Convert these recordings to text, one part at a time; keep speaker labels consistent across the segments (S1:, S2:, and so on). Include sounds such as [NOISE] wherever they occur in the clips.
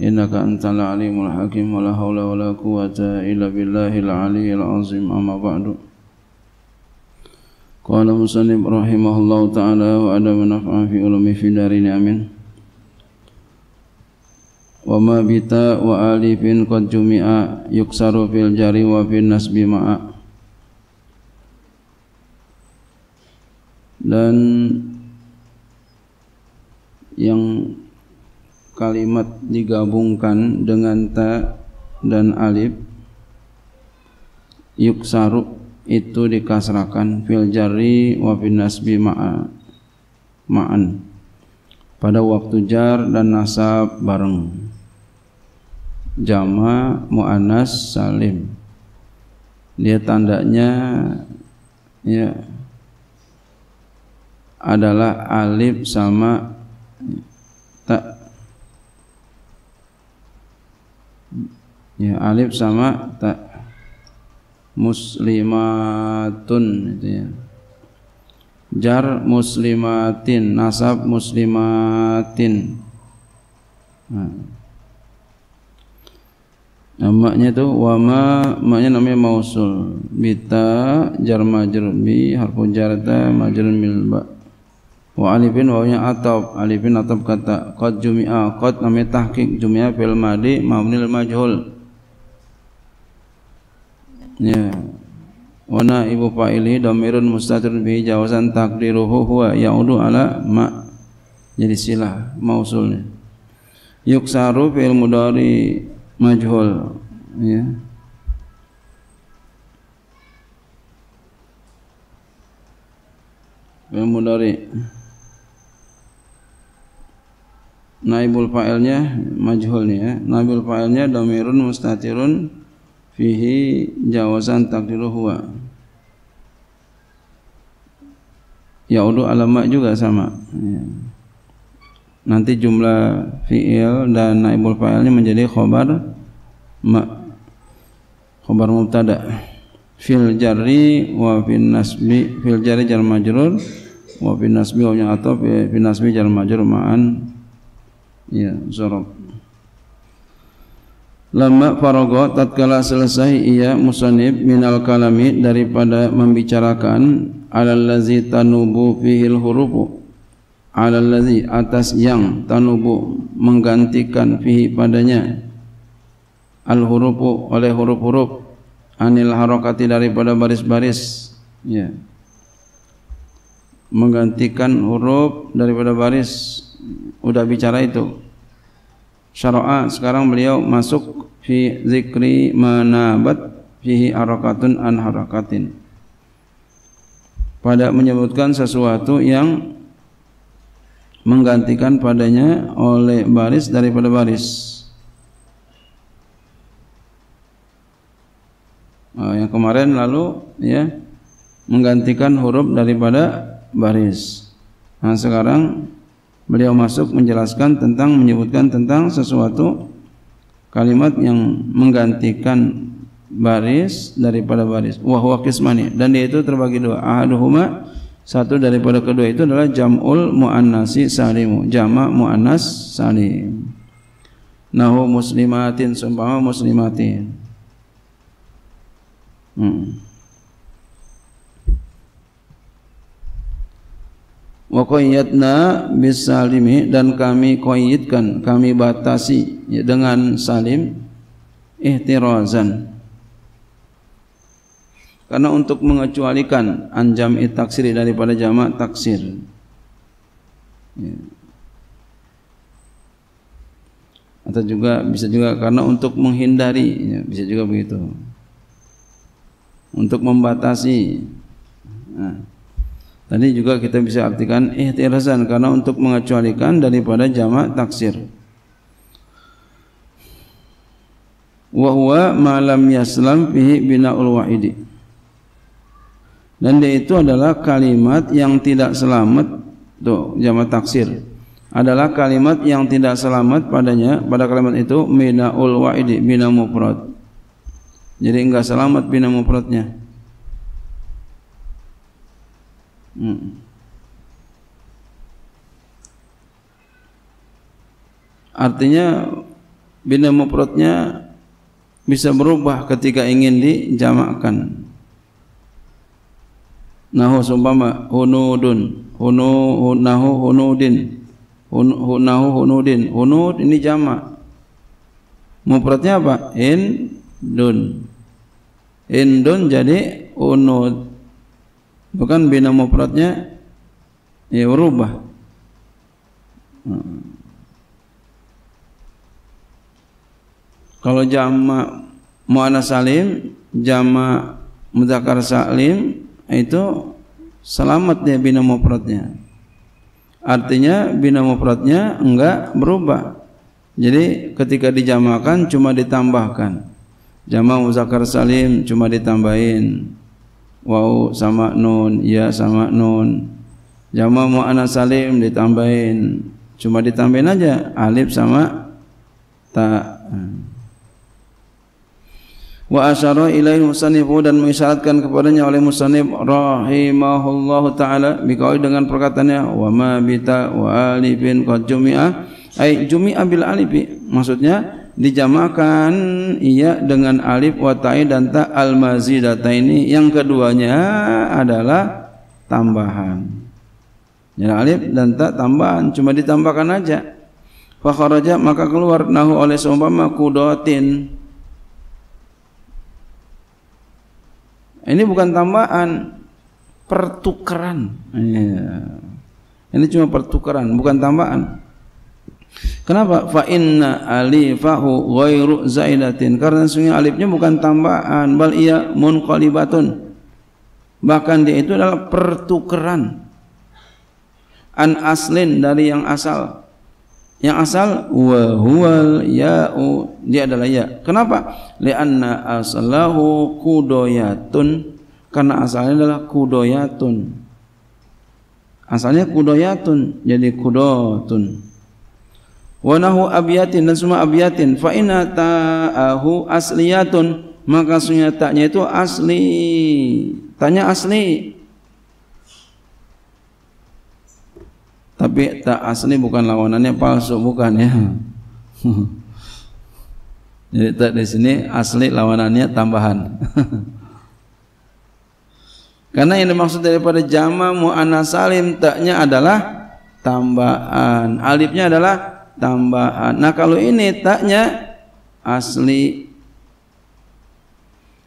S1: innaka antal alimul hakim wala haula wala quwata illa billahil aliyil azim amma ba'du Qala musannif rahimahullahu taala wa ada naf'a fi ulumi fi darini amin Wa ma bita wa alifin qad jumi'a yuksaru fil jari wa fil nasbi ma'a dan yang kalimat digabungkan dengan ta dan alif Yuk saruk itu dikasrakan fil jari wa fil nasbi ma'an pada waktu jar dan nasab bareng jama mu'anas salim dia tandanya ya adalah alif sama ya alif sama tak muslimatun itu ya jar muslimatin nasab muslimatin nah. nah maknya itu wama maknya namanya mausul bita jar majrur bi harfun jarata majrur milba wa alifin wawnya atab alifin atab kata qad jumi'a qad namanya tahqiq jumi'a fil madi mabnil majhul ya wana ibu fa'ili dhamirun mustatirun bi jawasan takdiruhu huwa ya'udu ala ma jadi silah mausulnya yuksaru fi'il dari majhul ya ilmu dari naibul fa'ilnya majhul ya naibul fa'ilnya dhamirun mustatirun fihi jawazan takdiru huwa ya udu alamak juga sama ya. nanti jumlah fi'il dan naibul fa'ilnya menjadi khobar mak khobar mubtada fil jari wa fil nasbi fil jari jar majrur wa fil nasbi atau eh, fil nasbi jar majrur ma'an ya zorob. Lama farogho tatkala selesai ia musanib minal kalami daripada membicarakan alallazi tanubu fihil hurufu alallazi atas yang tanubu menggantikan fihi padanya al hurufu oleh huruf-huruf anil harokati daripada baris-baris ya menggantikan huruf daripada baris udah bicara itu syara'a sekarang beliau masuk fi zikri manabat fihi arakatun an harakatin pada menyebutkan sesuatu yang menggantikan padanya oleh baris daripada baris nah, yang kemarin lalu ya menggantikan huruf daripada baris nah sekarang beliau masuk menjelaskan tentang menyebutkan tentang sesuatu kalimat yang menggantikan baris daripada baris wahwa kismani dan dia itu terbagi dua ahaduhuma satu daripada kedua itu adalah jamul muannasi salimu jamal muannas salim nahu muslimatin sumpama muslimatin hmm. wa qayyadna bisalimi dan kami qayyidkan kami batasi ya, dengan salim ihtirazan karena untuk mengecualikan anjam taksiri daripada jamak taksir ya. atau juga bisa juga karena untuk menghindari ya, bisa juga begitu untuk membatasi nah Tadi juga kita bisa artikan ihtirazan karena untuk mengecualikan daripada jamak taksir. Wa huwa ma lam yaslam fihi bina'ul wa'idi. Dan dia itu adalah kalimat yang tidak selamat tuh jamak taksir adalah kalimat yang tidak selamat padanya pada kalimat itu binaul wa'idi bina mufrad. Jadi enggak selamat bina mufradnya. Hmm. Artinya bina mufradnya bisa berubah ketika ingin dijamakkan. Nahu sumpama hunudun, hunu Nahu hunudin. Hun, Nahu hunudin. Hunud ini jamak. Mufradnya apa? Indun. Indun jadi unud bukan bina mufradnya ya berubah kalau jama muannas salim jama mudzakkar salim itu selamat dia bina mufradnya artinya bina mufradnya enggak berubah jadi ketika dijamakan cuma ditambahkan jama muzakkar salim cuma ditambahin Wau sama nun, ya sama nun. Jama mu'anas salim ditambahin. Cuma ditambahin aja alif sama ta. Wa asyara ilaihi musannifu dan mengisyaratkan kepadanya oleh musannif rahimahullahu taala bikauli dengan perkataannya wa ma bita wa alifin qad jumi'a ai jumi'a bil alifi maksudnya dijamakan ia dengan alif watai dan ta al mazidata ini yang keduanya adalah tambahan ya alif dan ta tambahan cuma ditambahkan aja fa maka keluar nahu oleh seumpama kudotin ini bukan tambahan pertukaran iya. ini cuma pertukaran bukan tambahan Kenapa? Fa inna alifahu ghairu zaidatin. Karena sesungguhnya alifnya bukan tambahan, bal ia munqalibatun. Bahkan dia itu adalah pertukaran an aslin dari yang asal. Yang asal wa huwal ya'u dia adalah ya. Kenapa? Lianna aslahu kudoyatun karena asalnya adalah kudoyatun. Asalnya kudoyatun jadi kudotun wa nahu abyatin dan semua abyatin fa inna ta'ahu asliyatun maka sunnya taknya itu asli tanya asli tapi tak asli bukan lawanannya palsu bukan ya [LAUGHS] jadi tak di sini asli lawanannya tambahan [LAUGHS] karena yang dimaksud daripada jama mu'ana salim taknya adalah tambahan alifnya adalah tambahan. Nah kalau ini taknya asli.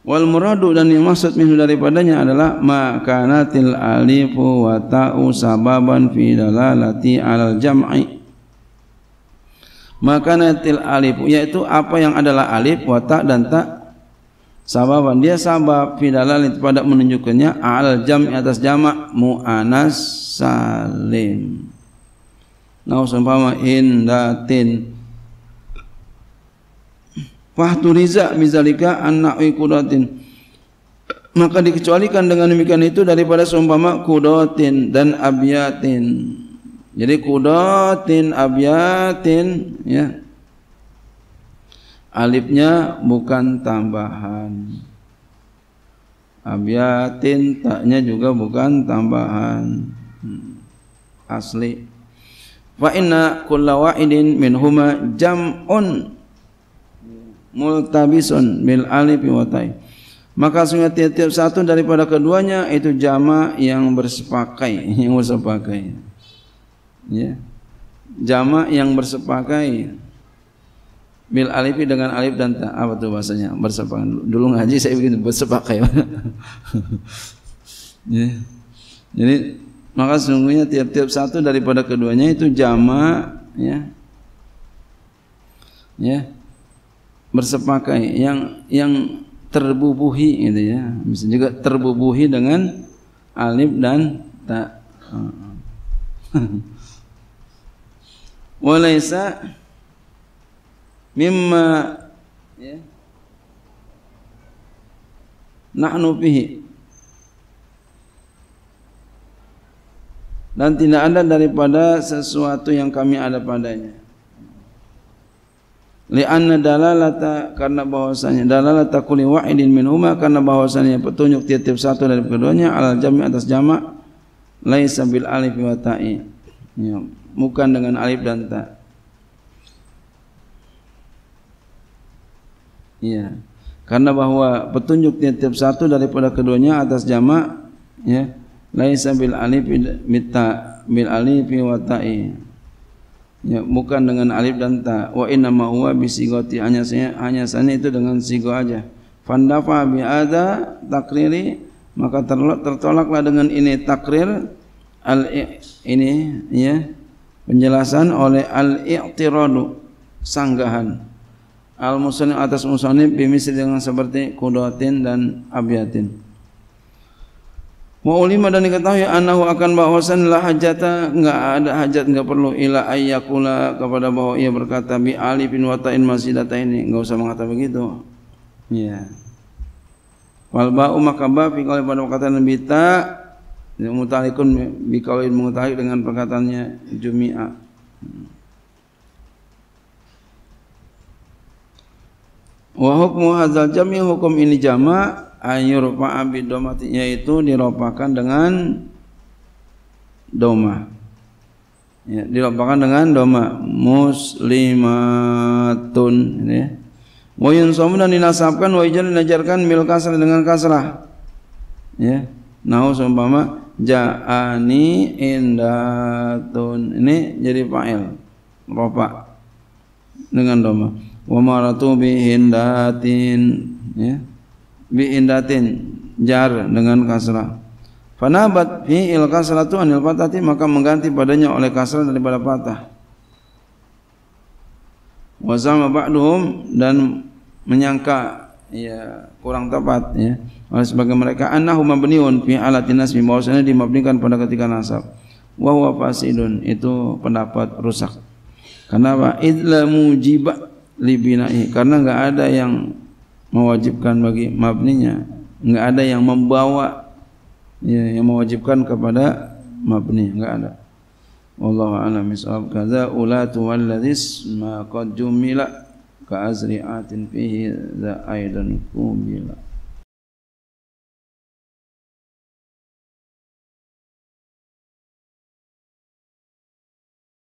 S1: Wal muradu dan yang maksud minhu daripadanya adalah makanatil alifu wa ta'u sababan fi dalalati alal jam'i. Makanatil alifu yaitu apa yang adalah alif wa ta dan ta sababan dia sabab fi dalalati pada menunjukkannya al jam'i atas jamak mu'anas salim. Nah seumpama indatin Fahturiza mizalika anak kudatin maka dikecualikan dengan demikian itu daripada seumpama kudatin dan abyatin jadi kudatin abyatin ya alifnya bukan tambahan abyatin taknya juga bukan tambahan hmm. asli wa inna kulla wa'idin minhuma jam'un multabisun bil alif wa ta'i maka sungguh tiap-tiap satu daripada keduanya itu jama yang bersepakai [LAUGHS] yang bersepakai ya jama yang bersepakai bil alif dengan alif dan ta apa tuh bahasanya bersepakai dulu ngaji saya bikin bersepakai [LAUGHS] ya. jadi maka sungguhnya tiap-tiap satu daripada keduanya itu jama ya ya bersepakai yang yang terbubuhi gitu ya bisa juga terbubuhi dengan alif dan ta [LAUGHS] walaisa mimma ya nahnu fihi dan tidak ada daripada sesuatu yang kami ada padanya. Lianna dalalata karena bahwasanya dalalata kulli wahidin min huma karena bahwasanya petunjuk tiap-tiap satu dari keduanya al jami atas jamak laisa bil alif wa ta'i. Ya, bukan dengan alif dan ta. Ya. Karena bahwa petunjuk tiap-tiap satu daripada keduanya atas jamak ya laisa bil alif mita bil alif wa ta'i ya bukan dengan alif dan ta wa inna ma huwa bi hanya saja hanya saja itu dengan sigo aja fandafa bi ada takriri maka tertolak, tertolaklah dengan ini takrir al ini ya penjelasan oleh al i'tiradu sanggahan al musannif atas musannif bimisi dengan seperti kudatin dan abyatin Wa ulima dan diketahui anahu akan bahwasan la hajata enggak ada hajat enggak perlu ila ayyakula kepada bahwa ia berkata bi ali bin watain masidata ini enggak usah mengata begitu. Ya. Wal ba'u maka ba fi kalau pada perkataan bita mutalikun bi kalau mengutalik dengan perkataannya jumi'a. Wa hukmu hadzal jam'i hukum ini jama' ayurfa'a bidomati yaitu diropakan dengan doma ya, diropakan dengan doma muslimatun ini ya. dan dinasabkan wa ijan dinajarkan mil kasrah dengan kasrah ya nahu sompama. ja'ani indatun ini jadi fa'il ropa dengan doma wa maratu indatin. ya bi indatin jar dengan kasrah fanabat fi il kasratu anil fatati maka mengganti padanya oleh kasrah daripada fatah wa zama ba'duhum dan menyangka ya kurang tepat ya oleh sebagian mereka annahu mabniun fi alatin nasbi bahwasanya dimabnikan pada ketika nasab wa huwa fasidun itu pendapat rusak kenapa idlamu jiba libinai karena enggak ada yang mewajibkan bagi mabninya enggak ada yang membawa ya, yang mewajibkan kepada mabni enggak ada wallahu a'lam misal kaza ulatu walladhis ma qad jumila ka azri'atin fihi za aidan kumila